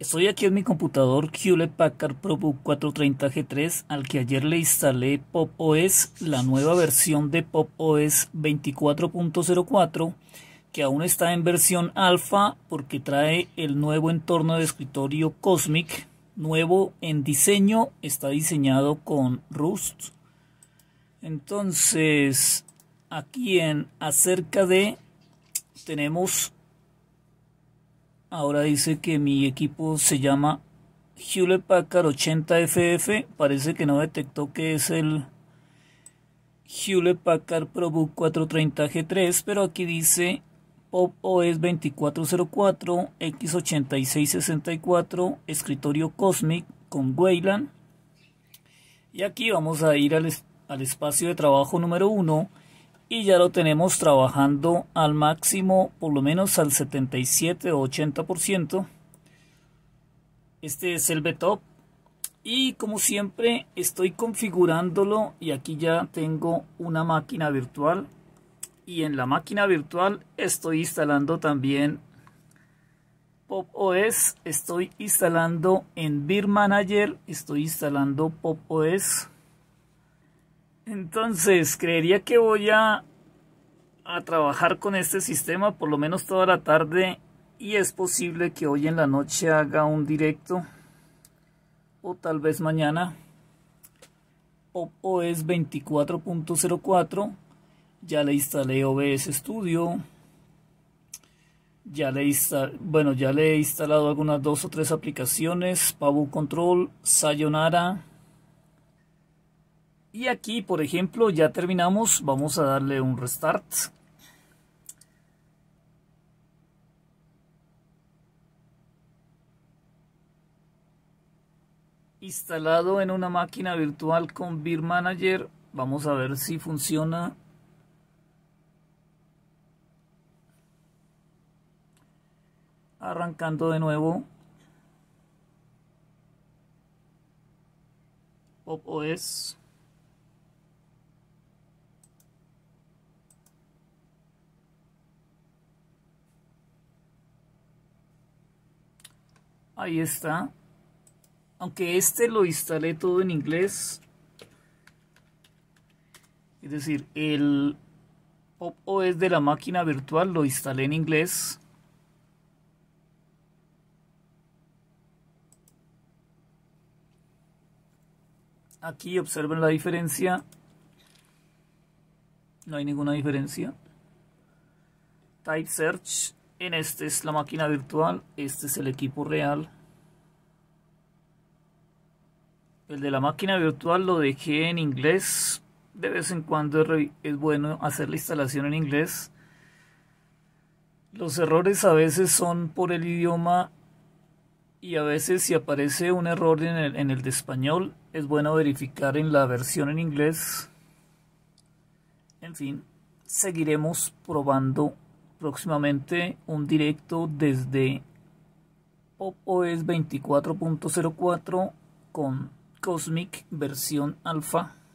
Estoy aquí en mi computador Hewlett Packard ProBook 430G3 al que ayer le instalé Pop OS, la nueva versión de Pop OS 24.04 que aún está en versión alfa porque trae el nuevo entorno de escritorio Cosmic, nuevo en diseño, está diseñado con Rust. Entonces, aquí en acerca de tenemos Ahora dice que mi equipo se llama Hewlett Packard 80FF. Parece que no detectó que es el Hewlett Packard ProBook 430G3, pero aquí dice Pop OS 2404 X8664 escritorio Cosmic con Wayland. Y aquí vamos a ir al, al espacio de trabajo número 1 y ya lo tenemos trabajando al máximo, por lo menos al 77 o 80%. Este es el VTOP. y como siempre estoy configurándolo y aquí ya tengo una máquina virtual y en la máquina virtual estoy instalando también Pop OS, estoy instalando en Beer Manager, estoy instalando Pop OS entonces, creería que voy a, trabajar con este sistema por lo menos toda la tarde y es posible que hoy en la noche haga un directo o tal vez mañana. O es 24.04. Ya le instalé OBS Studio. Ya le bueno, ya le he instalado algunas dos o tres aplicaciones, pavo Control, Sayonara, y aquí, por ejemplo, ya terminamos. Vamos a darle un restart. Instalado en una máquina virtual con Beer Manager. Vamos a ver si funciona. Arrancando de nuevo. Pop OS. Ahí está. Aunque este lo instalé todo en inglés. Es decir, el Pop OS de la máquina virtual lo instalé en inglés. Aquí observen la diferencia. No hay ninguna diferencia. Type Search en este es la máquina virtual, este es el equipo real. El de la máquina virtual lo dejé en inglés. De vez en cuando es bueno hacer la instalación en inglés. Los errores a veces son por el idioma y a veces si aparece un error en el, en el, de español es bueno verificar en la versión en inglés. En fin, seguiremos probando próximamente un directo desde PopOS 24.04 con Cosmic versión alfa